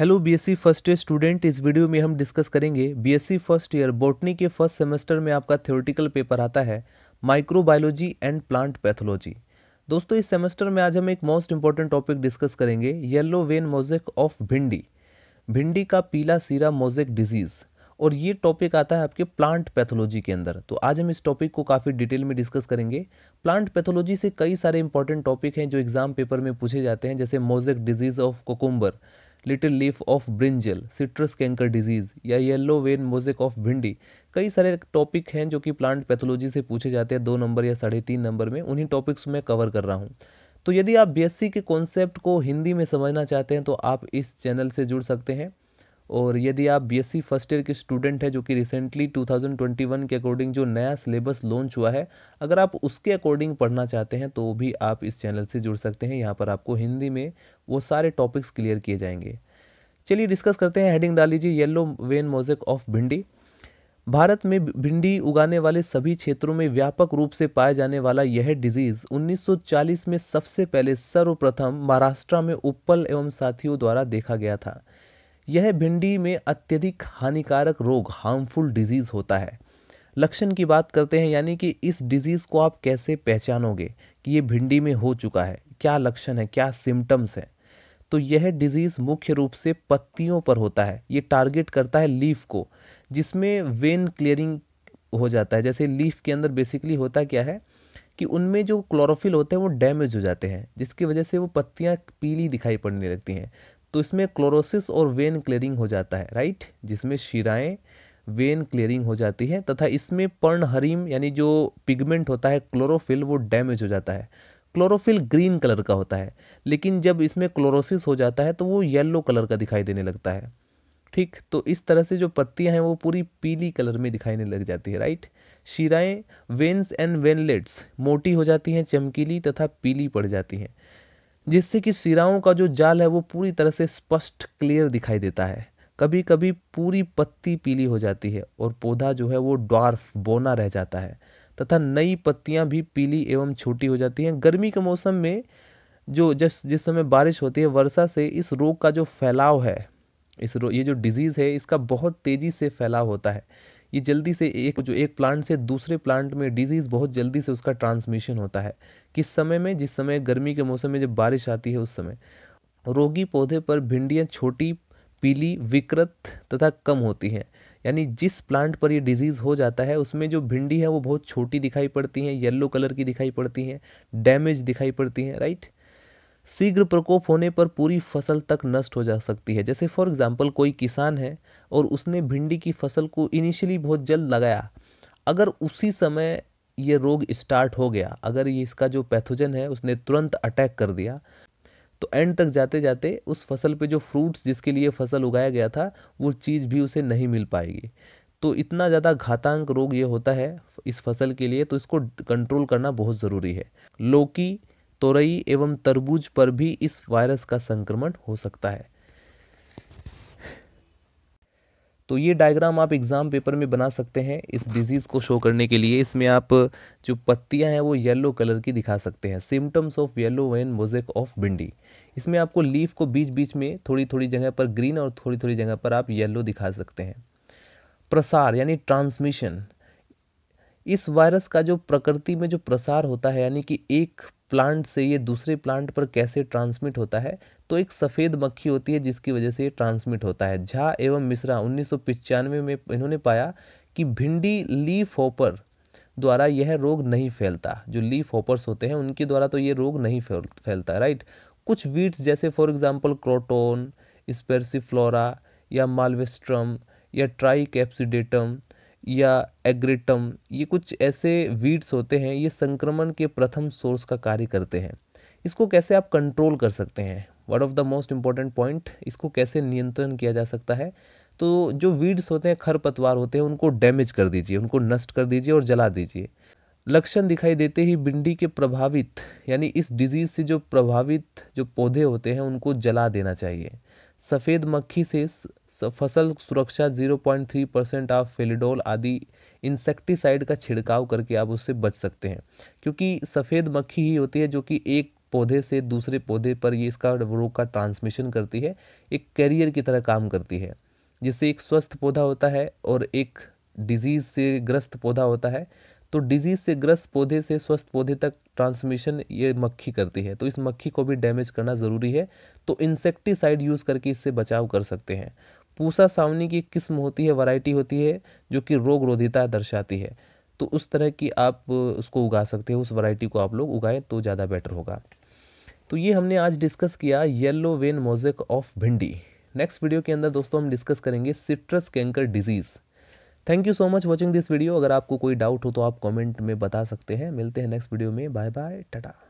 hello BSc first year student इस video में हम डिस्कस करेंगे बीएससी फर्स्ट ईयर बॉटनी के फर्स्ट सेमेस्टर में आपका थ्योरेटिकल पेपर आता है माइक्रोबायोलॉजी एंड प्लांट पैथोलॉजी दोस्तों इस सेमेस्टर में आज हम एक मोस्ट इंपॉर्टेंट टॉपिक डिस्कस करेंगे yellow vein mosaic of bhindi भिंडी का पीला सीरा मोजेक डिजीज़ और ये टॉपिक आता है आपके प्लांट पैथोलॉजी के अंदर तो आज हम इस टॉपिक को काफ़ी डिटेल में डिस्कस करेंगे प्लांट पैथोलॉजी से कई सारे इंपॉर्टेंट टॉपिक हैं जो एग्ज़ाम पेपर में पूछे जाते हैं जैसे mosaic disease of cucumber little leaf of brinjal citrus canker disease या yellow vein mosaic of bhindi कई सारे टॉपिक हैं जो कि प्लांट पैथोलॉजी से पूछे जाते हैं दो नंबर या साढ़े तीन नंबर में उन्हीं टॉपिक्स में कवर कर रहा हूँ तो यदि आप बीएससी के कॉन्सेप्ट को हिंदी में समझना चाहते हैं तो आप इस चैनल से जुड़ सकते हैं और यदि आप बीएससी फर्स्ट ईयर के स्टूडेंट हैं जो कि रिसेंटली 2021 के अकॉर्डिंग जो नया सिलेबस लॉन्च हुआ है अगर आप उसके अकॉर्डिंग पढ़ना चाहते हैं तो भी आप इस चैनल से जुड़ सकते हैं यहाँ पर आपको हिंदी में वो सारे टॉपिक्स क्लियर किए जाएंगे चलिए डिस्कस करते हैं हेडिंग डाल लीजिए येलो वेन मोजेक ऑफ भिंडी भारत में भिंडी उगाने वाले सभी क्षेत्रों में व्यापक रूप से पाए जाने वाला यह डिजीज़ 1940 में सबसे पहले सर्वप्रथम महाराष्ट्र में उपल एवं साथियों द्वारा देखा गया था यह भिंडी में अत्यधिक हानिकारक रोग हार्मफुल डिजीज़ होता है लक्षण की बात करते हैं यानी कि इस डिज़ीज़ को आप कैसे पहचानोगे कि ये भिंडी में हो चुका है क्या लक्षण है क्या सिम्टम्स हैं तो यह डिज़ीज़ मुख्य रूप से पत्तियों पर होता है ये टारगेट करता है लीफ को जिसमें वेन क्लियरिंग हो जाता है जैसे लीफ के अंदर बेसिकली होता क्या है कि उनमें जो क्लोरोफिल होते हैं वो डैमेज हो जाते हैं जिसकी वजह से वो पत्तियाँ पीली दिखाई पड़ने लगती हैं तो इसमें क्लोरोसिस और वेन क्लियरिंग हो जाता है राइट जिसमें शिराएँ वेन क्लियरिंग हो जाती है तथा इसमें पर्णहरिम यानी जो पिगमेंट होता है क्लोरोफिल वो डैमेज हो जाता है क्लोरोफिल ग्रीन कलर का होता है लेकिन जब इसमें क्लोरोसिस हो जाता है तो वो येलो कलर का दिखाई देने लगता है ठीक तो इस तरह से जो पत्तियां हैं वो पूरी पीली कलर में दिखाई देने लग जाती है राइट शिराएँ वेन्स एंड वेनलेट्स मोटी हो जाती हैं चमकीली तथा पीली पड़ जाती हैं जिससे कि सिराओं का जो जाल है वो पूरी तरह से स्पष्ट क्लियर दिखाई देता है कभी कभी पूरी पत्ती पीली हो जाती है और पौधा जो है वो डॉर्फ बोना रह जाता है तथा नई पत्तियां भी पीली एवं छोटी हो जाती हैं गर्मी के मौसम में जो जिस जिस समय बारिश होती है वर्षा से इस रोग का जो फैलाव है इस रोग ये जो डिज़ीज़ है इसका बहुत तेज़ी से फैलाव होता है ये जल्दी से एक जो एक प्लांट से दूसरे प्लांट में डिजीज़ बहुत जल्दी से उसका ट्रांसमिशन होता है किस समय में जिस समय गर्मी के मौसम में जब बारिश आती है उस समय रोगी पौधे पर भिंडियाँ छोटी पीली विकृत तथा कम होती हैं यानी जिस प्लांट पर ये डिजीज़ हो जाता है उसमें जो भिंडी है वो बहुत छोटी दिखाई पड़ती हैं येलो कलर की दिखाई पड़ती हैं डैमेज दिखाई पड़ती हैं राइट शीघ्र प्रकोप होने पर पूरी फसल तक नष्ट हो जा सकती है जैसे फॉर एग्जांपल कोई किसान है और उसने भिंडी की फसल को इनिशियली बहुत जल्द लगाया अगर उसी समय ये रोग स्टार्ट हो गया अगर ये इसका जो पैथोजन है उसने तुरंत अटैक कर दिया तो एंड तक जाते जाते उस फसल पे जो फ्रूट्स जिसके लिए फसल उगाया गया था वो चीज़ भी उसे नहीं मिल पाएगी तो इतना ज़्यादा घातांक रोग ये होता है इस फसल के लिए तो इसको कंट्रोल करना बहुत ज़रूरी है लौकी तोरई एवं तरबूज पर भी इस वायरस का संक्रमण हो सकता है तो ये डायग्राम आप एग्ज़ाम पेपर में बना सकते हैं इस डिज़ीज़ को शो करने के लिए इसमें आप जो पत्तियां हैं वो येलो कलर की दिखा सकते हैं symptoms of yellow vein mosaic of bhindi इसमें आपको लीफ को बीच बीच में थोड़ी थोड़ी जगह पर ग्रीन और थोड़ी थोड़ी जगह पर आप येलो दिखा सकते हैं प्रसार यानी ट्रांसमिशन इस वायरस का जो प्रकृति में जो प्रसार होता है यानी कि एक प्लांट से ये दूसरे प्लांट पर कैसे ट्रांसमिट होता है तो एक सफ़ेद मक्खी होती है जिसकी वजह से ये ट्रांसमिट होता है झा एवं मिश्रा उन्नीस में इन्होंने पाया कि भिंडी लीफ होपर द्वारा यह रोग नहीं फैलता जो लीफ होपर्स होते हैं उनके द्वारा तो ये रोग नहीं फैलता राइट कुछ वीट्स जैसे फॉर एग्जांपल क्रोटोन स्पेरसीफ्लोरा या मालवेस्ट्रम या ट्राई कैप्सिडेटम या एग्रिटम ये कुछ ऐसे वीड्स होते हैं ये संक्रमण के प्रथम सोर्स का कार्य करते हैं इसको कैसे आप कंट्रोल कर सकते हैं one of the most important point इसको कैसे नियंत्रण किया जा सकता है तो जो वीड्स होते हैं खरपतवार होते हैं उनको डैमेज कर दीजिए उनको नष्ट कर दीजिए और जला दीजिए लक्षण दिखाई देते ही भिंडी के प्रभावित यानी इस डिजीज़ से जो प्रभावित जो पौधे होते हैं उनको जला देना चाहिए सफ़ेद मक्खी से फसल सुरक्षा 0.3 परसेंट ऑफ फेलिडोल आदि इंसेक्टिसाइड का छिड़काव करके आप उससे बच सकते हैं क्योंकि सफ़ेद मक्खी ही होती है जो कि एक पौधे से दूसरे पौधे पर ये इसका रोग का ट्रांसमिशन करती है एक कैरियर की तरह काम करती है जिससे एक स्वस्थ पौधा होता है और एक डिजीज़ से ग्रस्त पौधा होता है तो डिजीज से ग्रस्त पौधे से स्वस्थ पौधे तक ट्रांसमिशन ये मक्खी करती है तो इस मक्खी को भी डैमेज करना ज़रूरी है तो इंसेक्टिसाइड यूज़ करके इससे बचाव कर सकते हैं पूसा सावनी की किस्म होती है वैरायटी होती है जो कि रोग रोधिता दर्शाती है तो उस तरह की आप उसको उगा सकते हैं उस वैरायटी को आप लोग उगाएं तो ज़्यादा बेटर होगा तो ये हमने आज डिस्कस किया yellow vein mosaic of bhindi next video के अंदर दोस्तों हम डिस्कस करेंगे citrus canker disease thank you so much watching this video अगर आपको कोई डाउट हो तो आप कॉमेंट में बता सकते हैं मिलते हैं नेक्स्ट वीडियो में बाय बाय टाटा